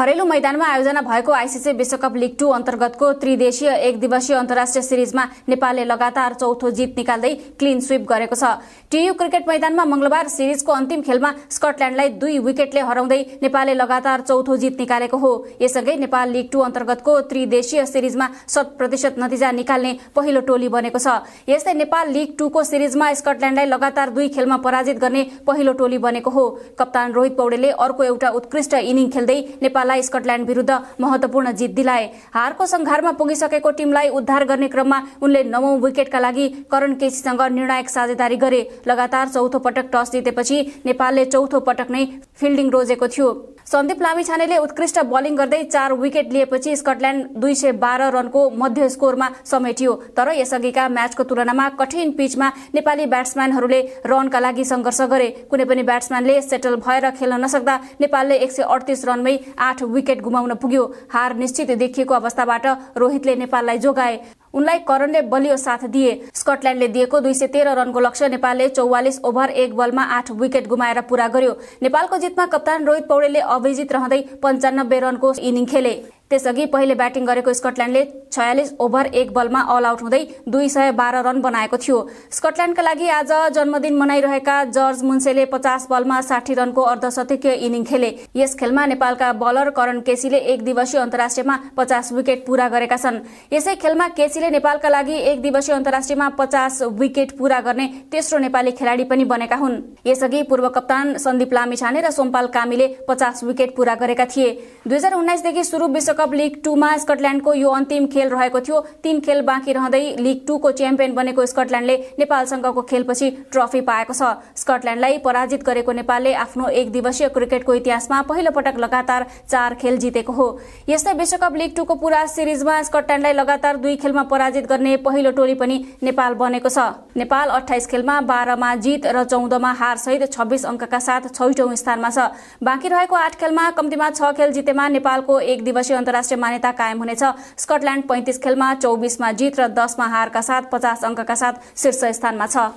घरेलु मैदानमा आयोजना भएको आइसिसी विश्वकप लिग टू अन्तर्गतको त्रिदेशीय एक दिवसीय अन्तर्राष्ट्रिय सिरिजमा नेपालले लगातार चौथो जित निकाल्दै क्लिन स्विप गरेको छ टियु क्रिकेट मैदानमा मंगलबार सिरिजको अन्तिम खेलमा स्कटल्याण्डलाई दुई विकेटले हराउँदै नेपालले लगातार चौथो जित निकालेको हो यससँगै नेपाल लिग टू अन्तर्गतको त्रिदेशीय सिरिजमा शत प्रतिशत नतिजा निकाल्ने पहिलो टोली बनेको छ यस्तै नेपाल लिग टूको सिरिजमा स्कटल्याण्डलाई लगातार दुई खेलमा पराजित गर्ने पहिलो टोली बनेको हो कप्तान रोहित पौडेलले अर्को एउटा उत्कृष्ट इनिङ खेल्दै नेपाल नेवारलाई स्कटल्याण्ड विरुद्ध महत्वपूर्ण जित दिलाए हारको संघारमा पुगिसकेको टिमलाई उद्धार गर्ने क्रममा उनले नवौं विकेटका लागि करण केसीसँग निर्णायक साझेदारी गरे लगातार चौथो पटक टस जितेपछि नेपालले चौथो पटक नै फिल्डिङ रोजेको थियो सन्दीप लामिछानेले उत्कृष्ट बलिङ गर्दै चार विकेट लिएपछि स्कटल्याण्ड दुई सय बाह्र रनको मध्य स्कोरमा समेटियो तर यसअघिका म्याचको तुलनामा कठिन पिचमा नेपाली ब्याट्सम्यानहरूले रनका लागि संघर्ष गरे कुनै पनि ब्याट्सम्यानले सेटल भएर खेल्न नसक्दा नेपालले एक सय अडतिस रनमै आठ विकेट गुमाउन पुग्यो हार निश्चित देखिएको अवस्थाबाट रोहितले नेपाललाई जोगाए उनलाई करणले बलियो साथ दिए स्कटल्याण्डले दिएको दुई सय तेह्र रनको लक्ष्य नेपालले चौवालिस ओभर एक बलमा आठ विकेट गुमाएर पूरा गर्यो नेपालको जितमा कप्तान रोहित पौडेलले अभिजित रहँदै पञ्चानब्बे रनको इनिङ खेले त्यसअघि पहिले ब्याटिङ गरेको स्कटल्याण्डले छयालिस ओभर एक बलमा अल आउट हुँदै दुई सय बाह्र रन बनाएको थियो स्कटल्याण्डका लागि आज जन्मदिन मनाइरहेका जर्ज मुन्सेले पचास बलमा साठी रनको अर्धशतकीय इनिङ खेले यस खेलमा नेपालका बलर करण केसीले एक दिवसीय अन्तर्राष्ट्रियमा पचास विकेट पूरा गरेका छन् यसै खेलमा केसीले नेपालका लागि एक दिवसीय अन्तर्राष्ट्रियमा पचास विकेट पूरा गर्ने तेस्रो नेपाली खेलाडी पनि बनेका हुन् यसअघि पूर्व कप्तान सन्दीप लामिछाने र सोमपाल कामीले पचास विकेट पूरा गरेका थिए दुई हजार उन्नाइसदेखि सुरु विश्वकप कप लिग टूमा स्कटल्याण्डको यो अन्तिम खेल रहेको थियो तीन खेल बाँकी रहँदै लिग टूको च्याम्पियन बनेको स्कटल्याण्डले नेपालसँगको खेलपछि ट्रफी पाएको छ स्कटल्याण्डलाई पराजित गरेको नेपालले आफ्नो एक दिवसीय क्रिकेटको इतिहासमा पहिलो पटक लगातार चार खेल जितेको हो यस्तै विश्वकप लिग टूको पूरा सिरिजमा स्कटल्याण्डलाई लगातार दुई खेलमा पराजित गर्ने पहिलो टोली पनि नेपाल बनेको छ नेपाल अठाइस खेलमा बाह्रमा जित र चौधमा हार सहित छब्बीस अङ्कका साथ छैटौं स्थानमा छ बाँकी रहेको आठ खेलमा कम्तीमा छ खेल जितेमा नेपालको एक दिवसीय अन्तर अन्तर्राष्ट्रिय मान्यता कायम हुनेछ स्कटल्याण्ड पैंतिस खेलमा चौबिसमा जित र दसमा हारका साथ पचास अङ्कका साथ शीर्ष स्थानमा छ